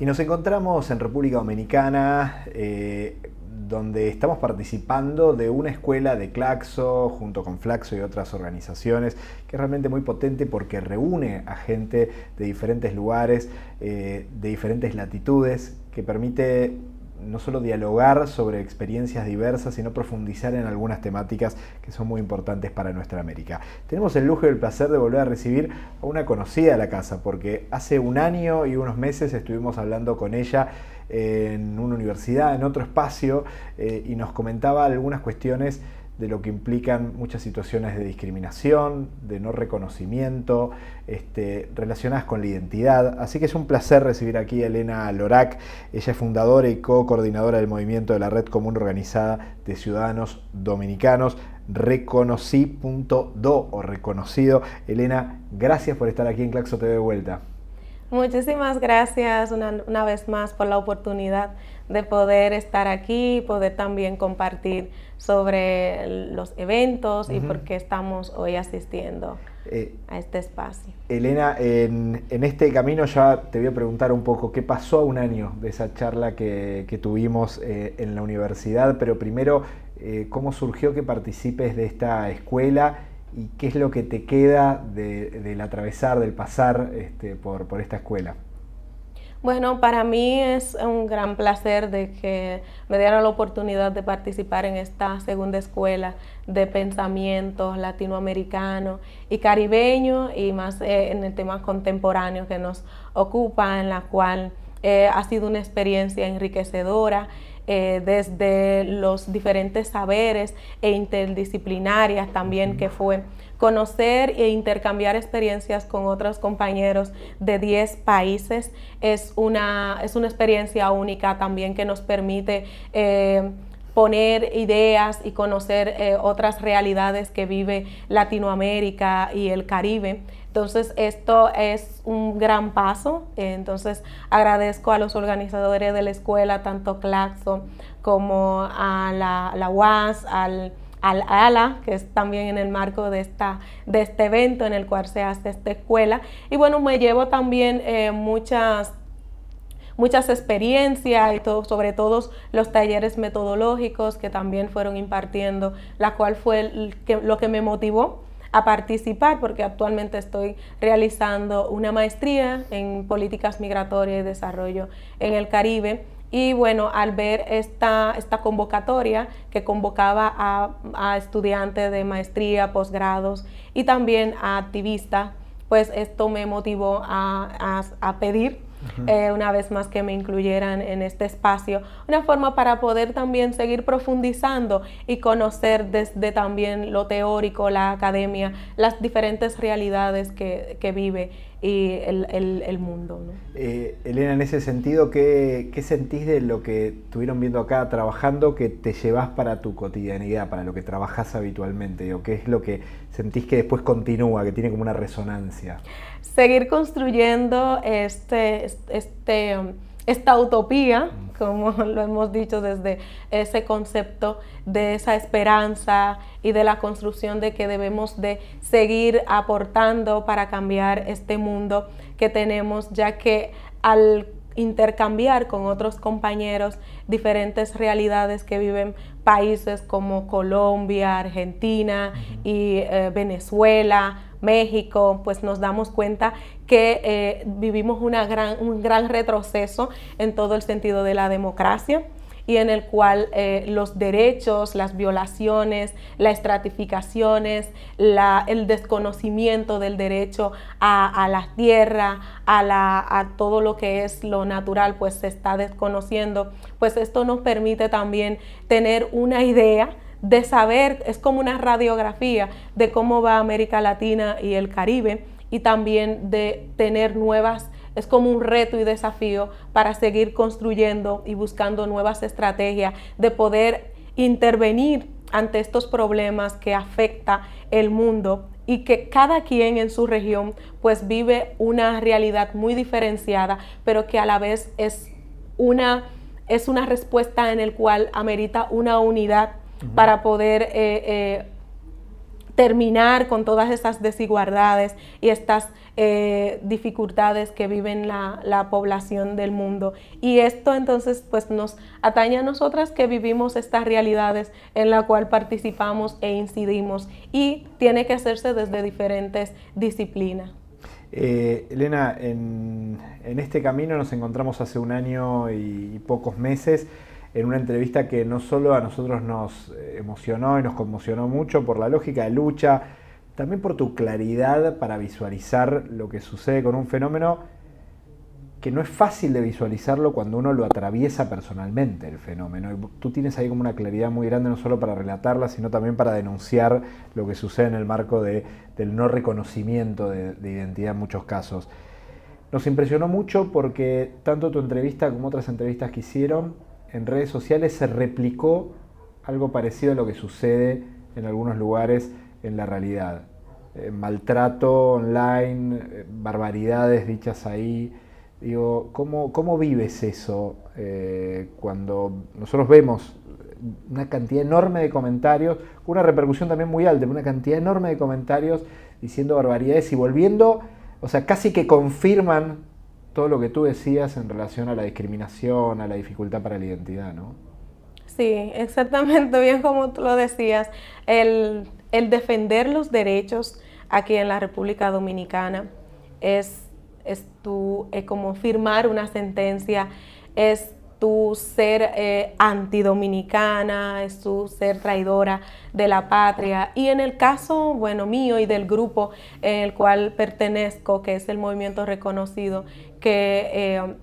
Y nos encontramos en República Dominicana, eh, donde estamos participando de una escuela de Claxo, junto con Flaxo y otras organizaciones, que es realmente muy potente porque reúne a gente de diferentes lugares, eh, de diferentes latitudes, que permite no solo dialogar sobre experiencias diversas, sino profundizar en algunas temáticas que son muy importantes para nuestra América. Tenemos el lujo y el placer de volver a recibir a una conocida de la casa, porque hace un año y unos meses estuvimos hablando con ella en una universidad, en otro espacio, eh, y nos comentaba algunas cuestiones de lo que implican muchas situaciones de discriminación, de no reconocimiento, este, relacionadas con la identidad. Así que es un placer recibir aquí a Elena Lorac. Ella es fundadora y co-coordinadora del movimiento de la Red Común Organizada de Ciudadanos Dominicanos, reconocí.do o reconocido. Elena, gracias por estar aquí en Claxo TV de vuelta. Muchísimas gracias una, vez más por la oportunidad de poder estar aquí poder también compartir sobre los eventos y por qué estamos hoy asistiendo eh, a este espacio. Elena, en, este camino ya te voy a preguntar un poco qué pasó a un año de esa charla que, tuvimos eh, en la universidad, pero primero, eh, ¿cómo surgió que participes de esta escuela? y qué es lo que te queda del atravesar, del pasar este, por, esta escuela. Bueno, para mí es un gran placer de que me dieran la oportunidad de participar en esta segunda escuela de pensamientos latinoamericano y caribeño y más eh, en el tema contemporáneo que nos ocupa, en la cual eh, ha sido una experiencia enriquecedora eh, desde los diferentes saberes e interdisciplinarias también que fue conocer e intercambiar experiencias con otros compañeros de 10 países es una, es una experiencia única también que nos permite eh, poner ideas y conocer eh, otras realidades que vive Latinoamérica y el Caribe. Entonces, esto es un gran paso. Entonces, agradezco a los organizadores de la escuela, tanto Claxo como a la, UAS, al ALA, que es también en el marco de, esta, de este evento en el cual se hace esta escuela. Y bueno, me llevo también eh, muchas muchas experiencias y todo, sobre todo los talleres metodológicos que también fueron impartiendo, la cual fue lo que me motivó a participar porque actualmente estoy realizando una maestría en políticas migratorias y desarrollo en el Caribe. Y bueno, al ver esta, esta convocatoria que convocaba a, estudiantes de maestría, posgrados y también a activistas, pues esto me motivó a pedir eh, una vez más que me incluyeran en este espacio, una forma para poder también seguir profundizando y conocer desde también lo teórico, la academia, las diferentes realidades que, que vive y el, mundo. Eh, Elena, en ese sentido, ¿qué, ¿qué, sentís de lo que estuvieron viendo acá trabajando que te llevas para tu cotidianidad, para lo que trabajas habitualmente? o ¿Qué es lo que sentís que después continúa, que tiene como una resonancia? Seguir construyendo este, este, este um, esta utopía, como lo hemos dicho desde ese concepto de esa esperanza y de la construcción de que debemos de seguir aportando para cambiar este mundo que tenemos, ya que al intercambiar con otros compañeros diferentes realidades que viven países como Colombia, Argentina y eh, Venezuela, México, pues nos damos cuenta que eh, vivimos un gran retroceso en todo el sentido de la democracia y en el cual eh, los derechos, las violaciones, las estratificaciones, el desconocimiento del derecho a, la tierra, a, todo lo que es lo natural, pues se está desconociendo. Pues esto nos permite también tener una idea de saber, es como una radiografía de cómo va América Latina y el Caribe y también de tener nuevas, es como un reto y desafío para seguir construyendo y buscando nuevas estrategias de poder intervenir ante estos problemas que afecta el mundo y que cada quien en su región pues vive una realidad muy diferenciada, pero que a la vez es una, es una respuesta en el cual amerita una unidad para poder eh, eh, terminar con todas esas desigualdades y estas eh, dificultades que viven la, población del mundo. Y esto entonces pues, nos atañe a nosotras que vivimos estas realidades en la cual participamos e incidimos y tiene que hacerse desde diferentes disciplinas. Elena, en, este camino nos encontramos hace un año y pocos meses en una entrevista que no solo a nosotros nos eh, emocionó y nos conmocionó mucho por la lógica de lucha, también por tu claridad para visualizar lo que sucede con un fenómeno que no es fácil de visualizarlo cuando uno lo atraviesa personalmente el fenómeno. tú tienes ahí como una claridad muy grande no solo para relatarla, sino también para denunciar lo que sucede en el marco del no reconocimiento de identidad en muchos casos. Nos impresionó mucho porque tanto tu entrevista como otras entrevistas que hicieron en redes sociales se replicó algo parecido a lo que sucede en algunos lugares en la realidad. Eh, maltrato online, eh, barbaridades dichas ahí. Digo, ¿cómo, cómo vives eso eh, cuando nosotros vemos una cantidad enorme de comentarios, una repercusión también muy alta, una cantidad enorme de comentarios diciendo barbaridades y volviendo, o sea, casi que confirman todo lo que tú decías en relación a la discriminación, a la dificultad para la identidad, ¿no? Sí, exactamente, bien como tú lo decías, el, defender los derechos aquí en la República Dominicana es, es, eh, como firmar una sentencia, es tu ser eh, antidominicana, es tu ser traidora de la patria. Y en el caso, bueno, mío y del grupo en el cual pertenezco, que es el movimiento reconocido, que eh,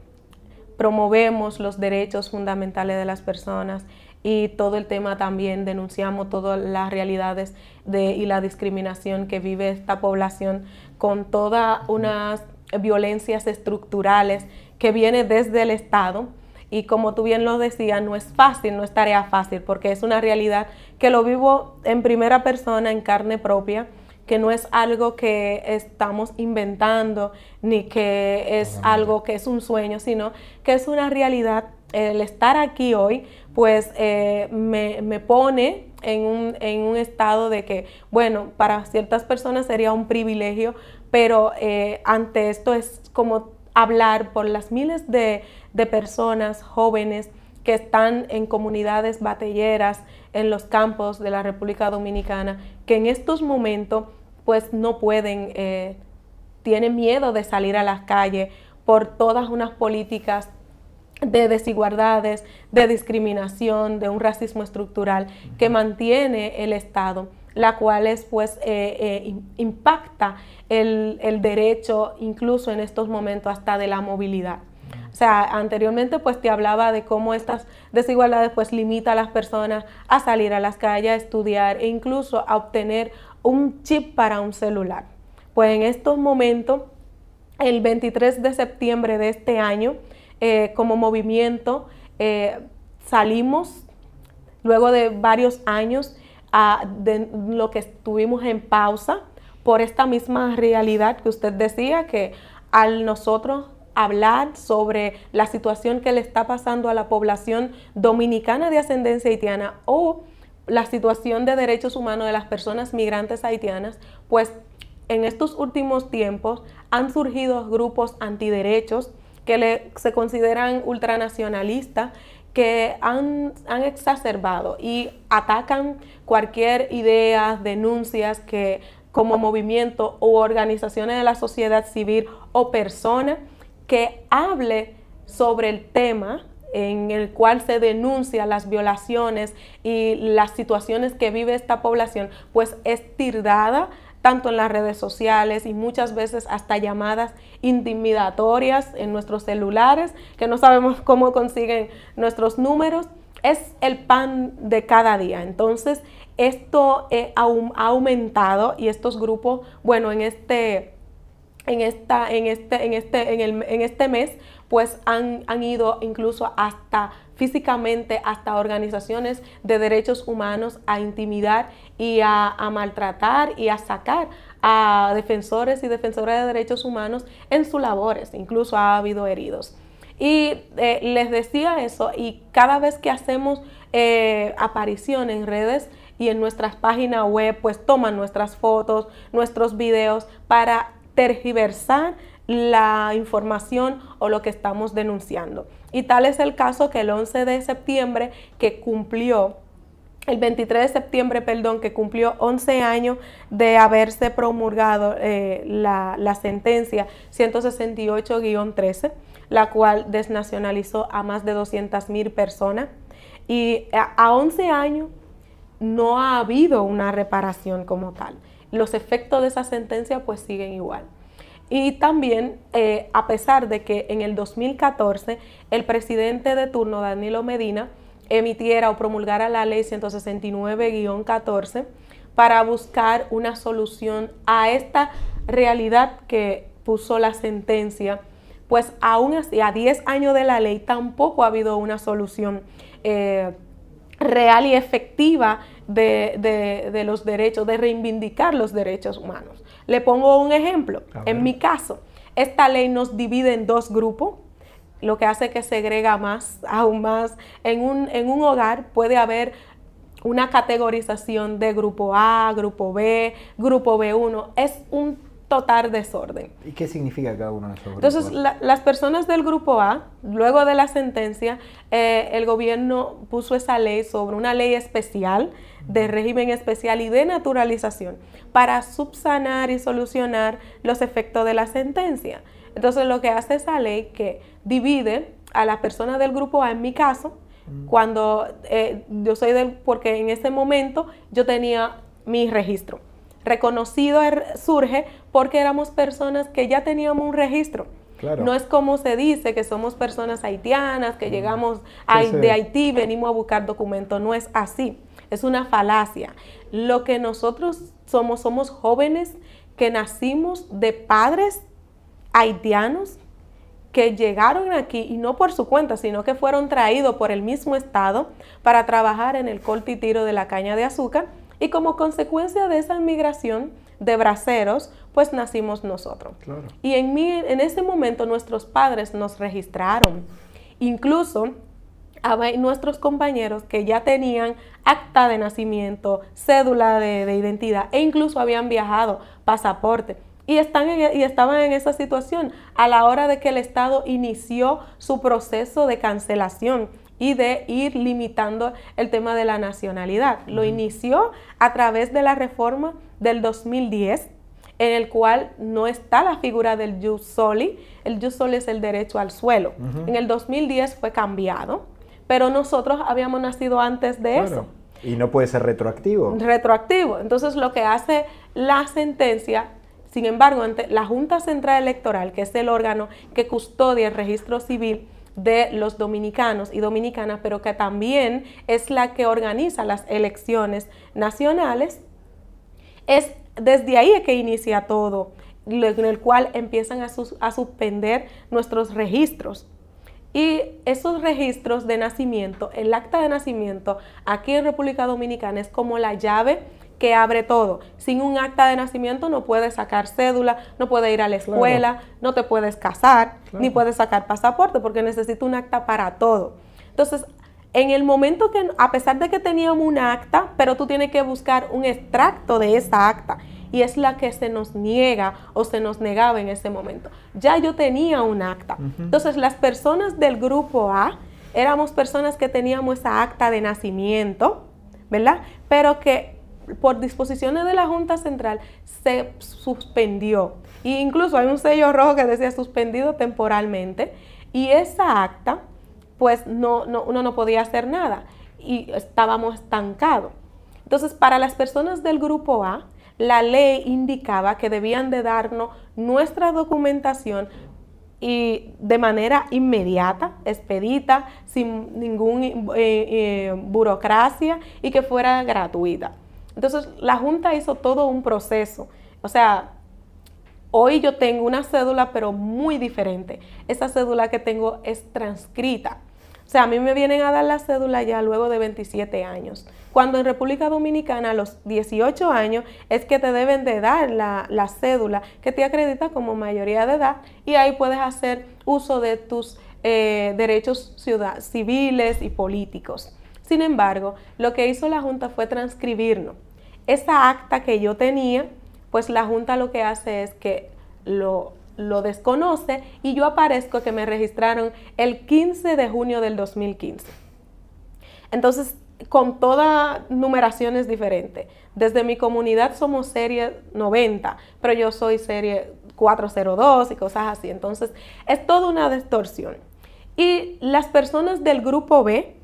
promovemos los derechos fundamentales de las personas y todo el tema también denunciamos todas las realidades y la discriminación que vive esta población con todas unas violencias estructurales que viene desde el Estado. Y como tú bien lo decías, no es fácil, no es tarea fácil, porque es una realidad que lo vivo en primera persona, en carne propia, que no es algo que estamos inventando, ni que es algo que es un sueño, sino que es una realidad. El estar aquí hoy, pues eh, me, pone en un, estado de que, bueno, para ciertas personas sería un privilegio, pero eh, ante esto es como hablar por las miles de, de personas jóvenes que están en comunidades batelleras en los campos de la República Dominicana, que en estos momentos pues no pueden, eh, tienen miedo de salir a las calles por todas unas políticas de desigualdades, de discriminación, de un racismo estructural que mantiene el Estado, la cual es, pues eh, eh, impacta el derecho incluso en estos momentos hasta de la movilidad. O sea, anteriormente pues te hablaba de cómo estas desigualdades pues limita a las personas a salir a las calles, a estudiar e incluso a obtener un chip para un celular. Pues en estos momentos, el 23 de septiembre de este año, eh, como movimiento, eh, salimos luego de varios años a, de lo que estuvimos en pausa por esta misma realidad que usted decía que al nosotros hablar sobre la situación que le está pasando a la población dominicana de ascendencia haitiana o la situación de derechos humanos de las personas migrantes haitianas, pues en estos últimos tiempos han surgido grupos antiderechos que se consideran ultranacionalistas, que han, han, exacerbado y atacan cualquier idea, denuncias que como movimiento o organizaciones de la sociedad civil o personas que hable sobre el tema en el cual se denuncia las violaciones y las situaciones que vive esta población, pues es tanto en las redes sociales y muchas veces hasta llamadas intimidatorias en nuestros celulares, que no sabemos cómo consiguen nuestros números. Es el pan de cada día. Entonces, esto eh, ha aumentado y estos grupos, bueno, en este en, esta, en, este, en, este, en, el, en este mes, pues han, ido incluso hasta físicamente hasta organizaciones de derechos humanos a intimidar y a, maltratar y a sacar a defensores y defensoras de derechos humanos en sus labores. Incluso ha habido heridos. Y eh, les decía eso y cada vez que hacemos eh, aparición en redes y en nuestras páginas web, pues toman nuestras fotos, nuestros videos para tergiversar la información o lo que estamos denunciando. Y tal es el caso que el 11 de septiembre que cumplió el 23 de septiembre, perdón, que cumplió 11 años de haberse promulgado eh, la, sentencia 168-13, la cual desnacionalizó a más de mil personas. Y a 11 años no ha habido una reparación como tal los efectos de esa sentencia pues siguen igual. Y también, eh, a pesar de que en el 2014 el presidente de turno, Danilo Medina, emitiera o promulgara la ley 169-14 para buscar una solución a esta realidad que puso la sentencia, pues aún así, a 10 años de la ley tampoco ha habido una solución. Eh, real y efectiva de, los derechos, de reivindicar los derechos humanos. Le pongo un ejemplo. En mi caso, esta ley nos divide en dos grupos, lo que hace que segrega más, aún más. En un, en un hogar puede haber una categorización de grupo A, grupo B, grupo B1. Es un total desorden. ¿Y qué significa cada uno de esos Entonces, las personas del grupo A, luego de la sentencia, eh, el gobierno puso esa ley sobre una ley especial de régimen especial y de naturalización para subsanar y solucionar los efectos de la sentencia. Entonces, lo que hace esa ley que divide a las personas del grupo A, en mi caso, cuando eh, yo soy del, porque en ese momento yo tenía mi registro reconocido er, surge porque éramos personas que ya teníamos un registro. No es como se dice que somos personas haitianas, que mm. llegamos de Haití, venimos a buscar documentos. No es así. Es una falacia. Lo que nosotros somos, somos jóvenes que nacimos de padres haitianos que llegaron aquí y no por su cuenta, sino que fueron traídos por el mismo Estado para trabajar en el corte y tiro de la caña de azúcar y como consecuencia de esa migración de braceros, pues nacimos nosotros. Y en, en ese momento nuestros padres nos registraron. Incluso nuestros compañeros que ya tenían acta de nacimiento, cédula de, identidad e incluso habían viajado, pasaporte. Y, están e, y estaban en esa situación a la hora de que el Estado inició su proceso de cancelación y de ir limitando el tema de la nacionalidad. Lo inició a través de la reforma del 2010 en el cual no está la figura del jus soli. El jus soli es el derecho al suelo. En el 2010 fue cambiado, pero nosotros habíamos nacido antes de eso. Y no puede ser retroactivo. Retroactivo. Entonces lo que hace la sentencia, sin embargo, ante la Junta Central Electoral, que es el órgano que custodia el registro civil, de los dominicanos y dominicanas, pero que también es la que organiza las elecciones nacionales, es desde ahí que inicia todo, en el cual empiezan a, a suspender nuestros registros. Y esos registros de nacimiento, el acta de nacimiento aquí en República Dominicana es como la llave que abre todo. Sin un acta de nacimiento no puedes sacar cédula, no puedes ir a la escuela, no te puedes casar, ni puedes sacar pasaporte porque necesito un acta para todo. Entonces, en el momento que, a pesar de que teníamos un acta, pero tú tienes que buscar un extracto de esa acta y es la que se nos niega o se nos negaba en ese momento. Ya yo tenía un acta. Entonces, las personas del grupo A éramos personas que teníamos esa acta de nacimiento, ¿verdad? Pero que por disposiciones de la Junta Central se suspendió. E incluso hay un sello rojo que decía suspendido temporalmente. Y esa acta, pues no, no, uno no podía hacer nada y estábamos estancados. Entonces, para las personas del grupo A, la ley indicaba que debían de darnos nuestra documentación y de manera inmediata, expedita, sin ninguna eh, eh, burocracia y que fuera gratuita. Entonces, la Junta hizo todo un proceso. O sea, hoy yo tengo una cédula, pero muy diferente. Esa cédula que tengo es transcrita. O sea, a mí me vienen a dar la cédula ya luego de 27 años. Cuando en República Dominicana a los 18 años es que te deben de dar la, cédula que te acredita como mayoría de edad y ahí puedes hacer uso de tus eh, derechos ciudad, civiles y políticos. Sin embargo, lo que hizo la Junta fue transcribirnos. Esa acta que yo tenía, pues la Junta lo que hace es que lo, desconoce y yo aparezco que me registraron el 15 de junio del 2015. Entonces, con toda numeración es diferente. Desde mi comunidad somos serie 90, pero yo soy serie 402 y cosas así. Entonces, es toda una distorsión. Y las personas del grupo B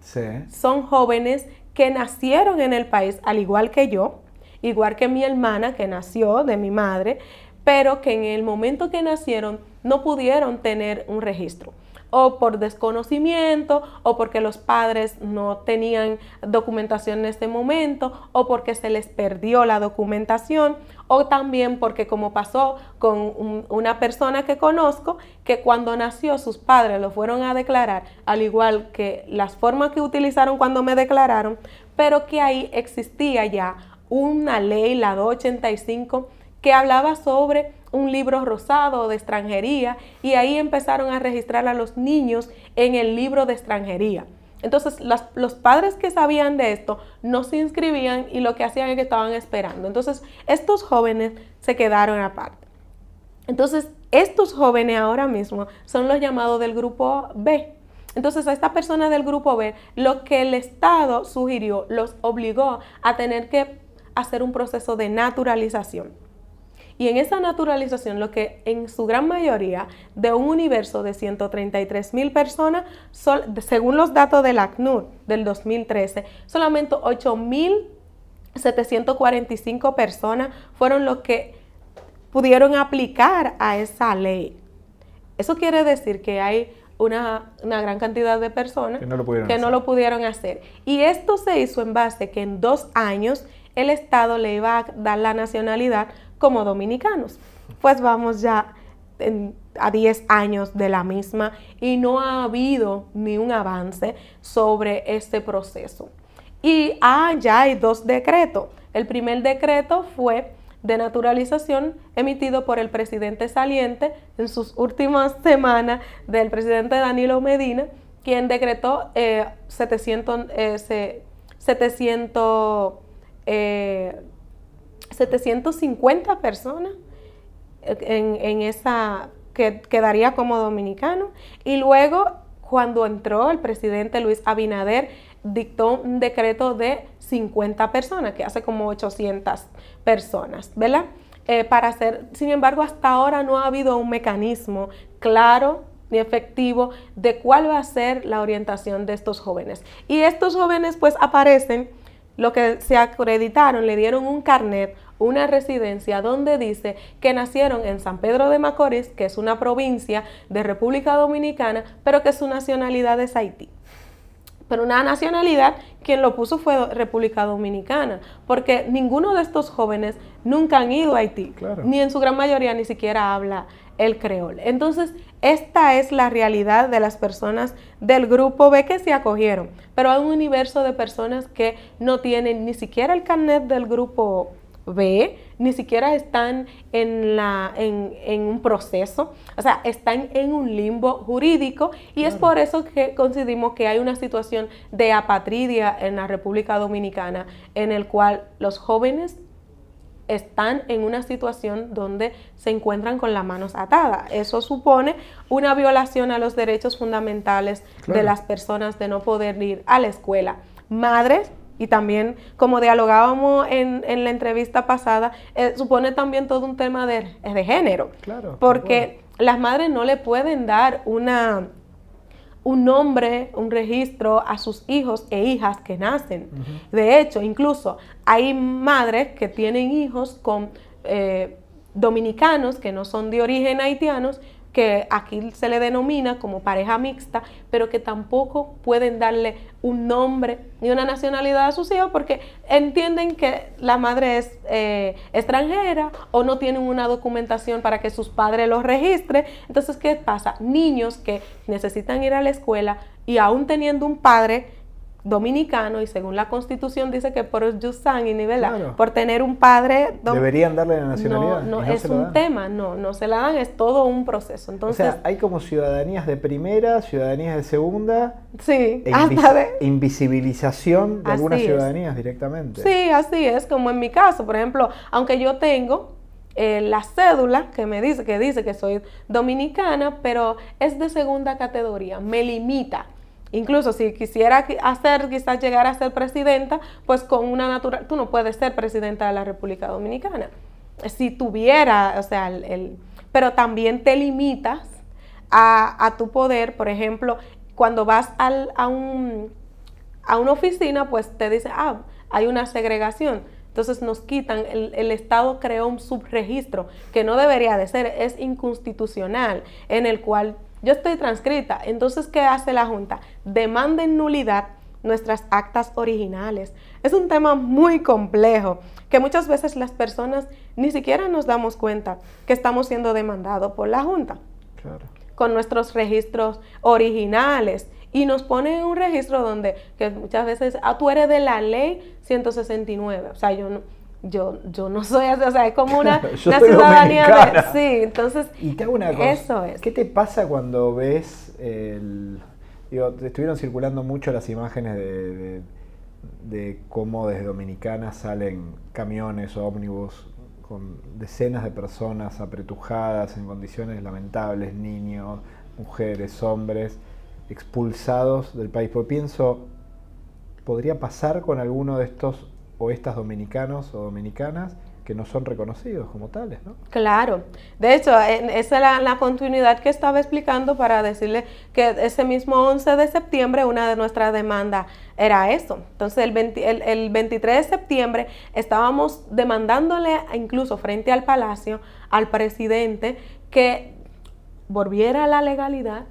son jóvenes que nacieron en el país, al igual que yo, igual que mi hermana que nació de mi madre, pero que en el momento que nacieron no pudieron tener un registro o por desconocimiento o porque los padres no tenían documentación en este momento o porque se les perdió la documentación o también porque como pasó con una persona que conozco que cuando nació sus padres lo fueron a declarar al igual que las formas que utilizaron cuando me declararon pero que ahí existía ya una ley, la 285, que hablaba sobre un libro rosado de extranjería y ahí empezaron a registrar a los niños en el libro de extranjería. Entonces los padres que sabían de esto no se inscribían y lo que hacían es que estaban esperando. Entonces estos jóvenes se quedaron aparte. Entonces estos jóvenes ahora mismo son los llamados del grupo B. Entonces a esta persona del grupo B lo que el Estado sugirió los obligó a tener que hacer un proceso de naturalización. Y en esa naturalización, lo que en su gran mayoría de un universo de 133 mil personas, según los datos del ACNUR del 2013, solamente 8.745 personas fueron los que pudieron aplicar a esa ley. Eso quiere decir que hay una, gran cantidad de personas que, no lo, pudieron hacer. Y esto se hizo en base que en dos años el Estado le iba a dar la nacionalidad como dominicanos. Pues vamos ya a 10 años de la misma y no ha habido ni un avance sobre este proceso. Y ah, ya hay dos decretos. El primer decreto fue de naturalización emitido por el presidente saliente en sus últimas semanas del presidente Danilo Medina, quien decretó 700, eh, 700 750 personas en, esa que quedaría como dominicano. Y luego, cuando entró el presidente Luis Abinader, dictó un decreto de 50 personas, que hace como 800 personas, ¿verdad? Eh, para hacer, sin embargo, hasta ahora no ha habido un mecanismo claro ni efectivo de cuál va a ser la orientación de estos jóvenes. Y estos jóvenes pues aparecen lo que se acreditaron, le dieron un carnet, una residencia donde dice que nacieron en San Pedro de Macorís, que es una provincia de República Dominicana, pero que su nacionalidad es Haití. Pero una nacionalidad, quien lo puso fue República Dominicana, porque ninguno de estos jóvenes nunca han ido a Haití, ni en su gran mayoría ni siquiera habla el creol. Entonces, esta es la realidad de las personas del grupo B que se acogieron, pero hay un universo de personas que no tienen ni siquiera el carnet del grupo B, ni siquiera están en, la, en, un proceso, o sea, están en un limbo jurídico y es por eso que consideramos que hay una situación de apatridia en la República Dominicana en el cual los jóvenes están en una situación donde se encuentran con las manos atadas. Eso supone una violación a los derechos fundamentales de las personas de no poder ir a la escuela. Madres y también, como dialogábamos en, la entrevista pasada, eh, supone también todo un tema de, de género. Claro. Porque las madres no le pueden dar una un nombre, un registro a sus hijos e hijas que nacen. De hecho, incluso hay madres que tienen hijos con eh, dominicanos que no son de origen haitianos, que aquí se le denomina como pareja mixta, pero que tampoco pueden darle un nombre ni una nacionalidad a sus hijos porque entienden que la madre es eh, extranjera o no tienen una documentación para que sus padres los registren. Entonces, ¿qué pasa? Niños que necesitan ir a la escuela y aún teniendo un padre dominicano y según la constitución dice que por jus sanguine, ¿verdad? Por tener un padre... Deberían darle la nacionalidad. No, es un tema, no, no se la dan, es todo un proceso. Entonces, o sea, hay como ciudadanías de primera, ciudadanías de segunda. Sí, e de... Invisibilización de algunas ciudadanías directamente. Sí, así es, como en mi caso, por ejemplo, aunque yo tengo eh, la cédula que me dice que dice que soy dominicana, pero es de segunda categoría, me limita. Incluso si quisiera hacer, quizás llegar a ser presidenta, pues con una natural, tú no puedes ser presidenta de la República Dominicana. Si tuviera, o sea, el, pero también te limitas a, tu poder, por ejemplo, cuando vas a, un, a una oficina, pues te dice, ah, hay una segregación. Entonces nos quitan, el, el, Estado creó un subregistro que no debería de ser, es inconstitucional, en el cual yo estoy transcrita. Entonces, ¿qué hace la Junta? Demanda en nulidad nuestras actas originales. Es un tema muy complejo que muchas veces las personas ni siquiera nos damos cuenta que estamos siendo demandados por la Junta con nuestros registros originales y nos ponen un registro donde, que muchas veces, ah, de la ley 169, o sea, yo no, yo, no soy así, o sea, es como una, ciudadanía Sí, entonces. Y te hago una cosa. ¿Qué te pasa cuando ves el. Digo, estuvieron circulando mucho las imágenes de, de cómo desde Dominicana salen camiones o ómnibus con decenas de personas apretujadas en condiciones lamentables, niños, mujeres, hombres, expulsados del país. Porque pienso, ¿podría pasar con alguno de estos o estas dominicanos o dominicanas que no son reconocidos como tales, ¿no? Claro. De hecho, esa es la, continuidad que estaba explicando para decirle que ese mismo 11 de septiembre una de nuestras demandas era eso. Entonces, el, el 23 de septiembre estábamos demandándole incluso frente al Palacio al presidente que volviera a la legalidad,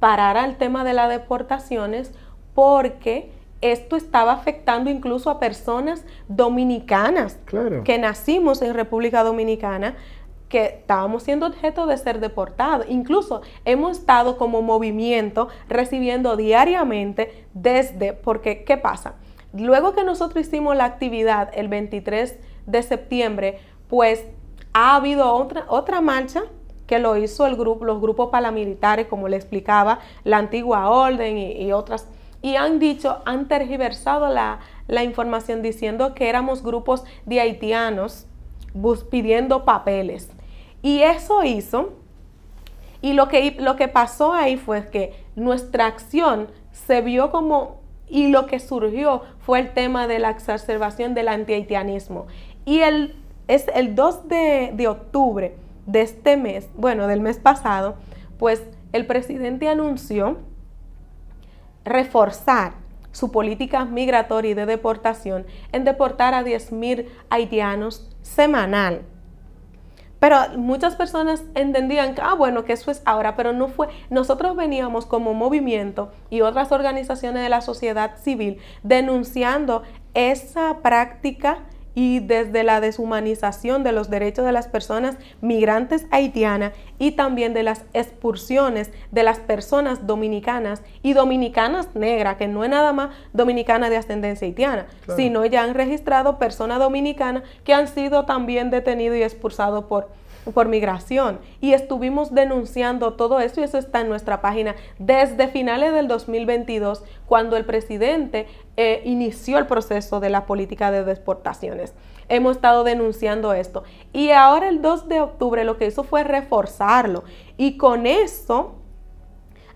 parara el tema de las deportaciones porque esto estaba afectando incluso a personas dominicanas que nacimos en República Dominicana que estábamos siendo objeto de ser deportados. Incluso hemos estado como movimiento recibiendo diariamente desde, porque ¿qué pasa? Luego que nosotros hicimos la actividad el 23 de septiembre, pues ha habido otra, otra marcha que lo hizo el grupo, los grupos paramilitares, como le explicaba, la antigua orden y otras y han dicho, han tergiversado la, información diciendo que éramos grupos de haitianos pidiendo papeles. Y eso hizo, y lo que, lo que pasó ahí fue que nuestra acción se vio como, y lo que surgió fue el tema de la exacerbación del antihaitianismo. Y el, es el 2 de, de octubre de este mes, bueno, del mes pasado, pues el presidente anunció reforzar su política migratoria y de deportación en deportar a 10.000 haitianos semanal. Pero muchas personas entendían que, ah, bueno, que eso es ahora, pero no fue. Nosotros veníamos como movimiento y otras organizaciones de la sociedad civil denunciando esa práctica y desde la deshumanización de los derechos de las personas migrantes haitianas y también de las expulsiones de las personas dominicanas y dominicanas negras, que no es nada más dominicana de ascendencia haitiana, sino ya han registrado personas dominicanas que han sido también detenidas y expulsadas por por migración y estuvimos denunciando todo eso y eso está en nuestra página desde finales del 2022 cuando el presidente eh, inició el proceso de la política de deportaciones. Hemos estado denunciando esto y ahora el 2 de octubre lo que hizo fue reforzarlo y con eso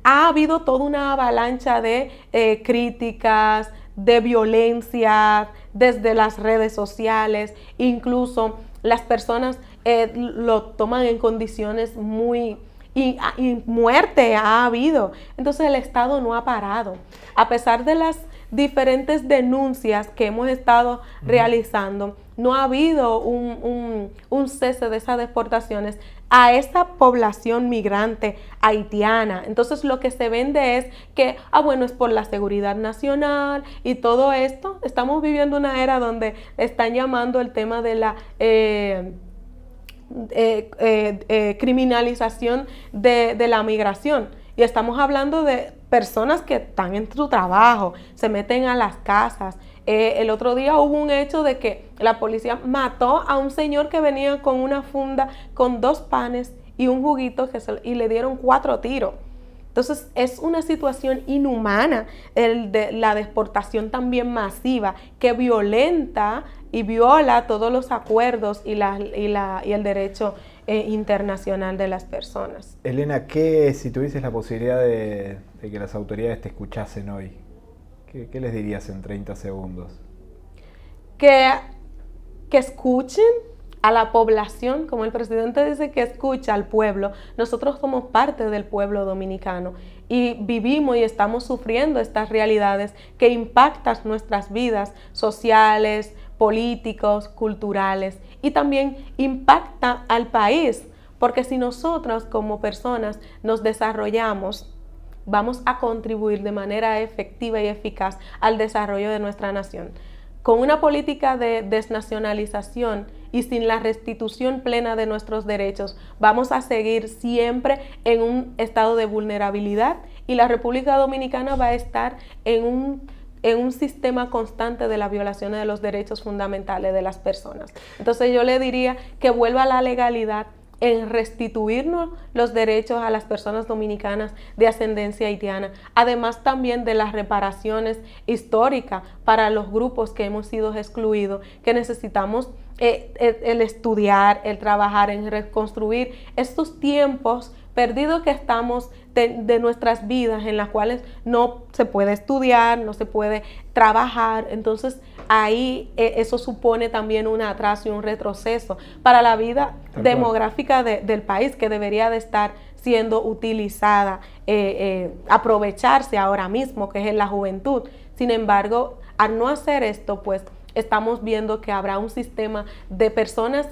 ha habido toda una avalancha de eh, críticas, de violencia desde las redes sociales, incluso las personas eh, lo toman en condiciones muy... Ah, y, muerte ha habido. Entonces el Estado no ha parado. A pesar de las diferentes denuncias que hemos estado realizando, no ha habido un, cese de esas deportaciones a esa población migrante haitiana. Entonces lo que se vende es que, ah, bueno, es por la seguridad nacional y todo esto. Estamos viviendo una era donde están llamando el tema de la... Eh, eh, eh, eh, criminalización de, la migración. Y estamos hablando de personas que están en su trabajo, se meten a las casas. el otro día hubo un hecho de que la policía mató a un señor que venía con una funda, con dos panes y un juguito y le dieron cuatro tiros. Entonces es una situación inhumana la deportación también masiva que violenta y viola todos los acuerdos y, el derecho eh, internacional de las personas. Elena, ¿qué si tuvieses la posibilidad de, que las autoridades te escuchasen hoy? ¿Qué, les dirías en 30 segundos? Que, que escuchen, a la población, como el presidente dice que escucha al pueblo, nosotros somos parte del pueblo dominicano y vivimos y estamos sufriendo estas realidades que impactan nuestras vidas sociales, políticos, culturales y también impacta al país, porque si nosotros como personas nos desarrollamos, vamos a contribuir de manera efectiva y eficaz al desarrollo de nuestra nación. Con una política de desnacionalización y sin la restitución plena de nuestros derechos, vamos a seguir siempre en un estado de vulnerabilidad y la República Dominicana va a estar en un en un sistema constante de la violación de los derechos fundamentales de las personas. Entonces yo le diría que vuelva a la legalidad, en restituirnos los derechos a las personas dominicanas de ascendencia haitiana, además también de las reparaciones históricas para los grupos que hemos sido excluidos, que necesitamos eh, el, el estudiar, el trabajar en reconstruir estos tiempos Perdido que estamos de, nuestras vidas en las cuales no se puede estudiar, no se puede trabajar. Entonces ahí e, eso supone también un atraso y un retroceso para la vida demográfica del país que debería de estar siendo utilizada, eh, eh, aprovecharse ahora mismo, que es en la juventud. Sin embargo, al no hacer esto, pues estamos viendo que habrá un sistema de personas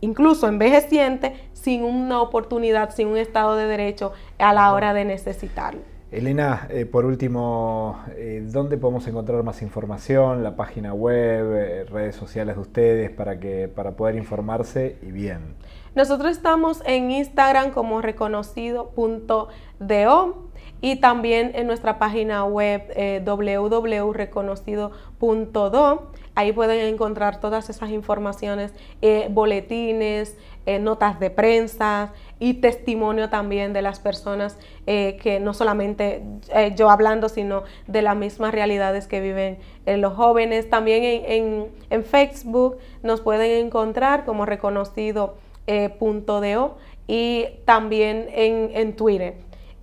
incluso envejeciente, sin una oportunidad, sin un Estado de Derecho a la hora de necesitarlo. Elena, eh, por último, eh, ¿dónde podemos encontrar más información? La página web, eh, redes sociales de ustedes para, que, para poder informarse y bien. Nosotros estamos en Instagram como reconocido.do y también en nuestra página web eh, www.reconocido.do. Ahí pueden encontrar todas esas informaciones, eh, boletines, eh, notas de prensa y testimonio también de las personas que no solamente yo hablando, sino de las mismas realidades que viven los jóvenes. También en, Facebook nos pueden encontrar como reconocido.do y también en, en Twitter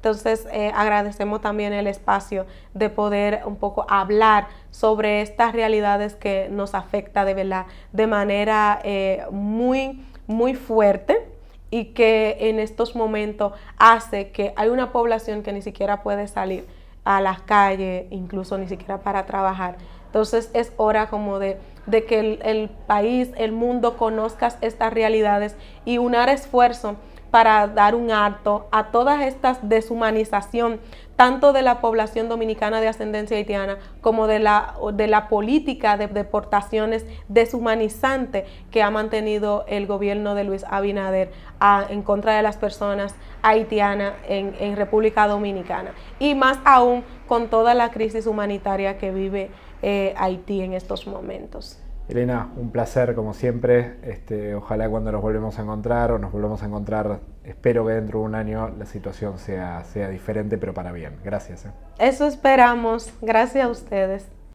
entonces, eh, agradecemos también el espacio de poder un poco hablar sobre estas realidades que nos afecta de de manera eh, muy, muy fuerte y que en estos momentos hace que hay una población que ni siquiera puede salir a las calles, incluso ni siquiera para trabajar. Entonces es hora como de, que el, el país, el mundo conozcas estas realidades y unar esfuerzo para dar un harto a todas estas deshumanización tanto de la población dominicana de ascendencia haitiana como de la, de la política de deportaciones deshumanizante que ha mantenido el gobierno de Luis Abinader en contra de las personas haitianas en, República Dominicana. Y más aún con toda la crisis humanitaria que vive eh, Haití en estos momentos. Elena, un placer como siempre. Este, ojalá cuando nos volvemos a encontrar o nos volvemos a encontrar, espero que dentro de un año la situación sea, sea diferente, pero para bien. Gracias. Eh. Eso esperamos. Gracias a ustedes.